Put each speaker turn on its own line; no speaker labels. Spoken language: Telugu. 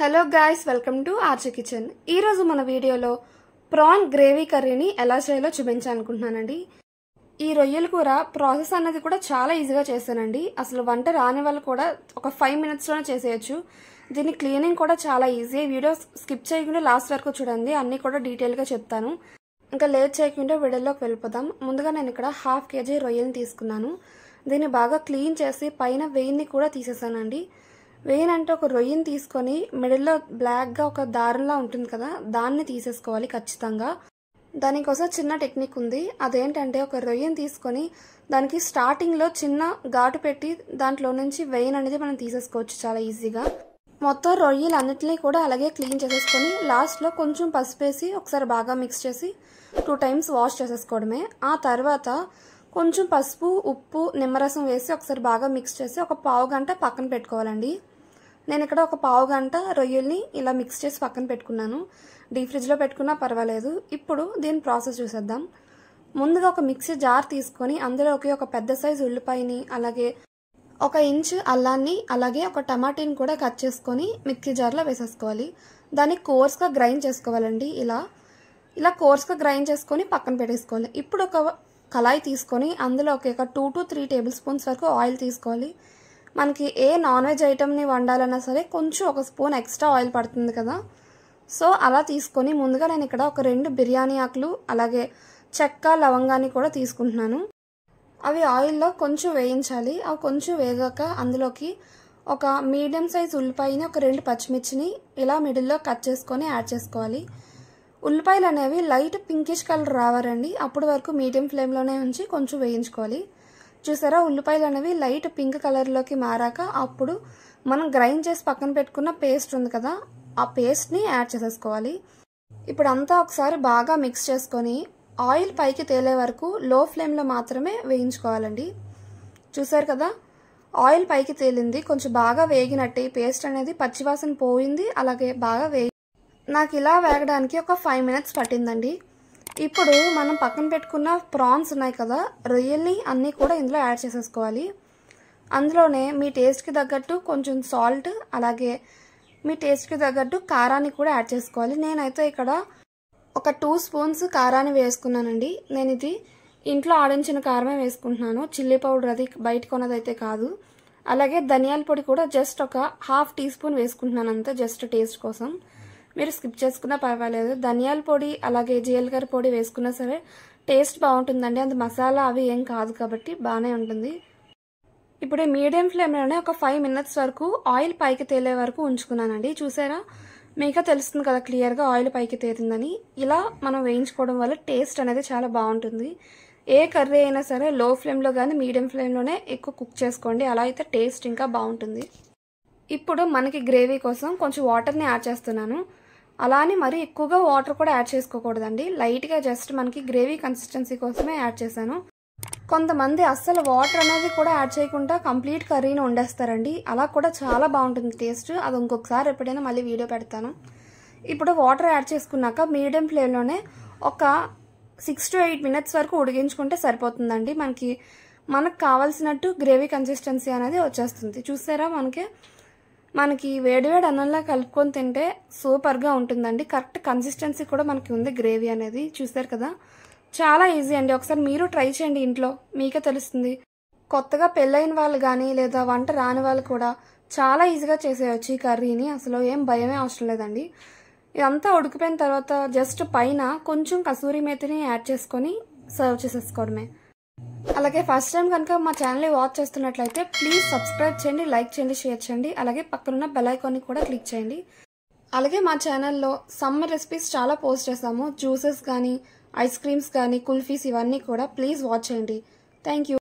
hello guys welcome to Archi kitchen ఈరోజు మన వీడియోలో ప్రాన్ గ్రేవీ కర్రీని ఎలా చేయాలో చూపించాలనుకుంటున్నానండి ఈ రొయ్యల కూర ప్రాసెస్ అన్నది కూడా చాలా ఈజీగా చేశానండి అసలు వంట రాని వాళ్ళు కూడా ఒక ఫైవ్ మినిట్స్లోనే చేసేయచ్చు దీని క్లీనింగ్ కూడా చాలా ఈజీ వీడియో స్కిప్ చేయకుండా లాస్ట్ వరకు చూడండి అన్నీ కూడా డీటెయిల్గా చెప్తాను ఇంకా లేట్ చేయకుండా వీడియోలోకి వెళ్ళిపోదాం ముందుగా నేను ఇక్కడ హాఫ్ కేజీ రొయ్యలను తీసుకున్నాను దీన్ని బాగా క్లీన్ చేసి పైన వెయిన్ని కూడా తీసేసానండి వెయిన్ అంటే ఒక రొయ్యను తీసుకొని మిడిల్లో బ్లాక్గా ఒక దారంలా ఉంటుంది కదా దాన్ని తీసేసుకోవాలి ఖచ్చితంగా దానికోసం చిన్న టెక్నిక్ ఉంది అదేంటంటే ఒక రొయ్యను తీసుకొని దానికి స్టార్టింగ్లో చిన్న ఘాటు పెట్టి దాంట్లో నుంచి వెయిన్ అనేది మనం తీసేసుకోవచ్చు చాలా ఈజీగా మొత్తం రొయ్యలన్నిటినీ కూడా అలాగే క్లీన్ చేసేసుకొని లాస్ట్లో కొంచెం పసుపు వేసి ఒకసారి బాగా మిక్స్ చేసి టూ టైమ్స్ వాష్ చేసేసుకోవడమే ఆ తర్వాత కొంచెం పసుపు ఉప్పు నిమ్మరసం వేసి ఒకసారి బాగా మిక్స్ చేసి ఒక పావు గంట పక్కన పెట్టుకోవాలండి నేను ఇక్కడ ఒక పావు గంట రొయ్యల్ని ఇలా మిక్స్ చేసి పక్కన పెట్టుకున్నాను డీప్ ఫ్రిడ్జ్లో పెట్టుకున్నా పర్వాలేదు ఇప్పుడు దీని ప్రాసెస్ చూసేద్దాం ముందుగా ఒక మిక్సీ జార్ తీసుకొని అందులోకి ఒక పెద్ద సైజు ఉల్లిపాయని అలాగే ఒక ఇంచు అల్లాన్ని అలాగే ఒక టమాటీని కూడా కట్ చేసుకొని మిక్సీ జార్లో వేసేసుకోవాలి దాన్ని కోర్స్గా గ్రైండ్ చేసుకోవాలండి ఇలా ఇలా కోర్స్గా గ్రైండ్ చేసుకొని పక్కన పెట్టేసుకోవాలి ఇప్పుడు ఒక కళాయి తీసుకొని అందులో ఒక two to three tablespoons వరకు ఆయిల్ తీసుకోవాలి మనకి ఏ నాన్ వెజ్ ఐటమ్ని వండాలన్నా సరే కొంచెం ఒక స్పూన్ ఎక్స్ట్రా ఆయిల్ పడుతుంది కదా సో అలా తీసుకొని ముందుగా నేను ఇక్కడ ఒక రెండు బిర్యానీ ఆకులు అలాగే చెక్క లవంగాన్ని కూడా తీసుకుంటున్నాను అవి ఆయిల్లో కొంచెం వేయించాలి అవి కొంచెం వేగాక అందులోకి ఒక మీడియం సైజ్ ఉల్లిపాయని ఒక రెండు పచ్చిమిర్చిని ఇలా మిడిల్లో కట్ చేసుకొని యాడ్ చేసుకోవాలి ఉల్లిపాయలు అనేవి లైట్ పింకిష్ కలర్ రావాలండి అప్పటి వరకు మీడియం ఫ్లేమ్లోనే ఉంచి కొంచెం వేయించుకోవాలి చూసారా ఉల్లిపాయలు అనేవి లైట్ పింక్ కలర్లోకి మారాక అప్పుడు మనం గ్రైండ్ చేసి పక్కన పెట్టుకున్న పేస్ట్ ఉంది కదా ఆ పేస్ట్ని యాడ్ చేసేసుకోవాలి ఇప్పుడు అంతా ఒకసారి బాగా మిక్స్ చేసుకొని ఆయిల్ పైకి తేలే వరకు లో ఫ్లేమ్లో మాత్రమే వేయించుకోవాలండి చూసారు కదా ఆయిల్ పైకి తేలింది కొంచెం బాగా వేగినట్టే పేస్ట్ అనేది పచ్చివాసన పోయింది అలాగే బాగా వేగి నాకు ఇలా వేగడానికి ఒక ఫైవ్ మినిట్స్ పట్టిందండి ఇప్పుడు మనం పక్కన పెట్టుకున్న ప్రాన్స్ ఉన్నాయి కదా రొయ్యల్ని అన్నీ కూడా ఇందులో యాడ్ చేసేసుకోవాలి అందులోనే మీ టేస్ట్కి తగ్గట్టు కొంచెం సాల్ట్ అలాగే మీ టేస్ట్కి తగ్గట్టు కారాన్ని కూడా యాడ్ చేసుకోవాలి నేనైతే ఇక్కడ ఒక టూ స్పూన్స్ కారాన్ని వేసుకున్నానండి నేను ఇది ఇంట్లో ఆడించిన కారమే వేసుకుంటున్నాను చిల్లీ పౌడర్ అది బయట కొన్నదైతే కాదు అలాగే ధనియాల పొడి కూడా జస్ట్ ఒక హాఫ్ టీ స్పూన్ వేసుకుంటున్నాను అంతే జస్ట్ టేస్ట్ కోసం మీరు స్కిప్ చేసుకున్నా పర్వాలేదు ధనియాల పొడి అలాగే జీలకర్ర పొడి వేసుకున్నా సరే టేస్ట్ బాగుంటుందండి అది మసాలా అవి ఏం కాదు కాబట్టి బాగానే ఉంటుంది ఇప్పుడు మీడియం ఫ్లేమ్లోనే ఒక ఫైవ్ మినిట్స్ వరకు ఆయిల్ పైకి తేలే వరకు ఉంచుకున్నానండి చూసారా మీకు తెలుస్తుంది కదా క్లియర్గా ఆయిల్ పైకి తేరిందని ఇలా మనం వేయించుకోవడం వల్ల టేస్ట్ అనేది చాలా బాగుంటుంది ఏ కర్రీ అయినా సరే లో ఫ్లేమ్లో కానీ మీడియం ఫ్లేమ్లోనే ఎక్కువ కుక్ చేసుకోండి అలా అయితే టేస్ట్ ఇంకా బాగుంటుంది ఇప్పుడు మనకి గ్రేవీ కోసం కొంచెం వాటర్ని యాడ్ చేస్తున్నాను అలానే మరీ ఎక్కువగా వాటర్ కూడా యాడ్ చేసుకోకూడదండి లైట్గా జస్ట్ మనకి గ్రేవీ కన్సిస్టెన్సీ కోసమే యాడ్ చేశాను కొంతమంది అస్సలు వాటర్ అనేది కూడా యాడ్ చేయకుండా కంప్లీట్ కర్రీని వండేస్తారండి అలా కూడా చాలా బాగుంటుంది టేస్ట్ అది ఇంకొకసారి ఎప్పుడైనా మళ్ళీ వీడియో పెడతాను ఇప్పుడు వాటర్ యాడ్ చేసుకున్నాక మీడియం ఫ్లేమ్లోనే ఒక సిక్స్ టు ఎయిట్ మినిట్స్ వరకు ఉడిగించుకుంటే సరిపోతుందండి మనకి మనకు కావాల్సినట్టు గ్రేవీ కన్సిస్టెన్సీ అనేది వచ్చేస్తుంది చూసారా మనకి మనకి వేడివేడి అన్నంలా కలుపుకొని తింటే సూపర్గా ఉంటుందండి కరెక్ట్ కన్సిస్టెన్సీ కూడా మనకి ఉంది గ్రేవీ అనేది చూసారు కదా చాలా ఈజీ అండి ఒకసారి మీరు ట్రై చేయండి ఇంట్లో మీకే తెలుస్తుంది కొత్తగా పెళ్ళైన వాళ్ళు కానీ లేదా వంట రాని వాళ్ళు కూడా చాలా ఈజీగా చేసేయచ్చు ఈ కర్రీని అసలు ఏం భయమే అవసరం లేదండి ఇదంతా ఉడికిపోయిన తర్వాత జస్ట్ పైన కొంచెం కసూరి మేతిని యాడ్ చేసుకొని సర్వ్ చేసేసుకోవడమే అలాగే ఫస్ట్ టైం కనుక మా ఛానల్ వాచ్ చేస్తున్నట్లయితే ప్లీజ్ సబ్స్క్రైబ్ చేయండి లైక్ చేయండి షేర్ చేయండి అలాగే పక్కనున్న బెల్ ని కూడా క్లిక్ చేయండి అలాగే మా ఛానల్లో సమ్మర్ రెసిపీస్ చాలా పోస్ట్ చేస్తాము జ్యూసెస్ కానీ ఐస్ క్రీమ్స్ కానీ కుల్ఫీస్ ఇవన్నీ కూడా ప్లీజ్ వాచ్ చేయండి థ్యాంక్